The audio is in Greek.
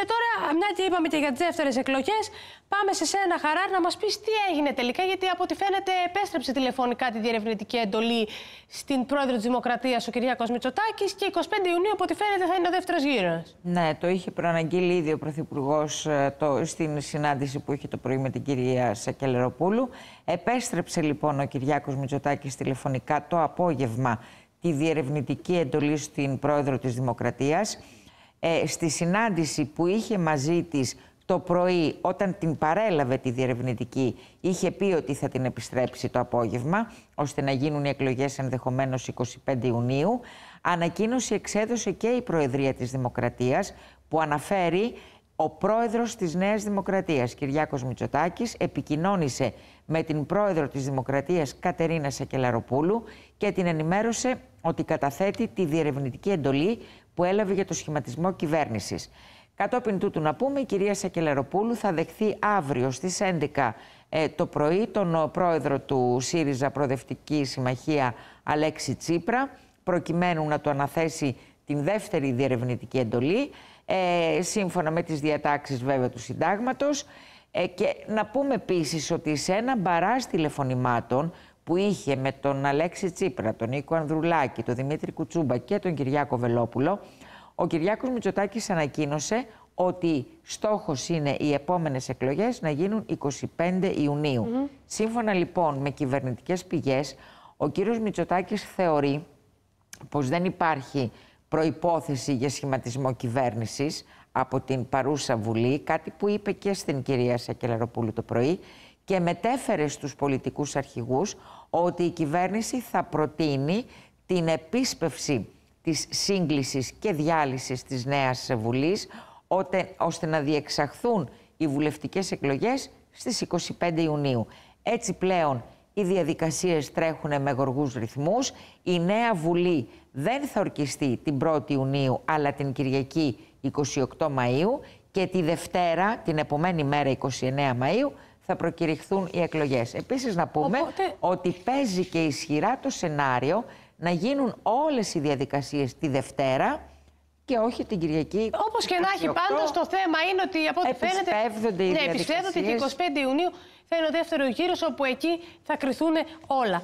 Και τώρα, μια και είπαμε και για τις δεύτερες εκλογές, πάμε σε σένα, Χαρά, να μας πεις τι έγινε τελικά. Γιατί από ό,τι φαίνεται, επέστρεψε τηλεφωνικά τη διερευνητική εντολή στην πρόεδρο της Δημοκρατίας, ο Κυριάκος Μητσοτάκης. Και 25 Ιουνίου, από ό,τι φαίνεται, θα είναι ο δεύτερος γύρος. Ναι, το είχε προαναγγείλει ήδη ο Πρωθυπουργός ε, στην συνάντηση που είχε το πρωί με την κυρία Σακελεροπούλου. Επέστρεψε λοιπόν ο Κυριάκος Μητσοτάκης τηλεφωνικά το απόγευμα τη διερευνητική εντολή στην πρόεδρο της Δημοκρατίας ε, στη συνάντηση που είχε μαζί της το πρωί όταν την παρέλαβε τη διερευνητική είχε πει ότι θα την επιστρέψει το απόγευμα ώστε να γίνουν οι εκλογές ενδεχομένως 25 Ιουνίου. Ανακοίνωση εξέδωσε και η Προεδρία της Δημοκρατίας που αναφέρει ο πρόεδρος της Νέας Δημοκρατίας, Κυριάκος Μητσοτάκης, επικοινώνησε με την πρόεδρο της Δημοκρατίας, Κατερίνα Σακελαροπούλου, και την ενημέρωσε ότι καταθέτει τη διερευνητική εντολή που έλαβε για το σχηματισμό κυβέρνησης. Κατόπιν τούτου να πούμε, η κυρία Σακελαροπούλου θα δεχθεί αύριο στις 11 ε, το πρωί τον ε, πρόεδρο του ΣΥΡΙΖΑ Προδευτική Συμμαχία Αλέξη Τσίπρα, προκειμένου να του αναθέσει την δεύτερη διερευνητική εντολή, ε, σύμφωνα με τις διατάξεις βέβαια του συντάγματος. και να πούμε επίσης ότι σε ένα μπαράς τηλεφωνημάτων που είχε με τον Αλέξη Τσίπρα, τον Νίκο Ανδρουλάκη, τον Δημήτρη Κουτσούμπα και τον Κυριάκο Βελόπουλο, ο Κυριάκος Μητσοτάκης ανακοίνωσε ότι στόχος είναι οι επόμενες εκλογές να γίνουν 25 Ιουνίου. Σύμφωνα λοιπόν με κυβερνητικές πηγές, ο κύριος Μητσοτάκης θεωρεί πως δεν υπάρχει προϋπόθεση για σχηματισμό κυβέρνησης από την παρούσα Βουλή, κάτι που είπε και στην κυρία Σακελαροπούλου το πρωί και μετέφερε στους πολιτικούς αρχηγούς ότι η κυβέρνηση θα προτείνει την επίσπευση της σύγκλησης και διάλυσης της Νέας Βουλής ώστε να διεξαχθούν οι βουλευτικές εκλογές στις 25 Ιουνίου. Έτσι πλέον οι διαδικασίες τρέχουν με γοργούς ρυθμούς. Η Νέα Βουλή δεν θα ορκιστεί την 1η Ιουνίου αλλά την Κυριακή 28 Μαΐου και τη Δευτέρα, την επομένη μέρα 29 Μαΐου, θα προκηρυχθούν οι εκλογές. Επίσης να πούμε ότι παίζει και ισχυρά το σενάριο να γίνουν όλες οι διαδικασίες τη Δευτέρα και όχι την Κυριακή. Όπως και να έχει, πάντως το θέμα είναι ότι από ό,τι φαίνεται. Ναι, επιστρέφονται ότι 25 Ιουνίου θα είναι ο δεύτερος γύρος όπου εκεί θα κρυθούν όλα.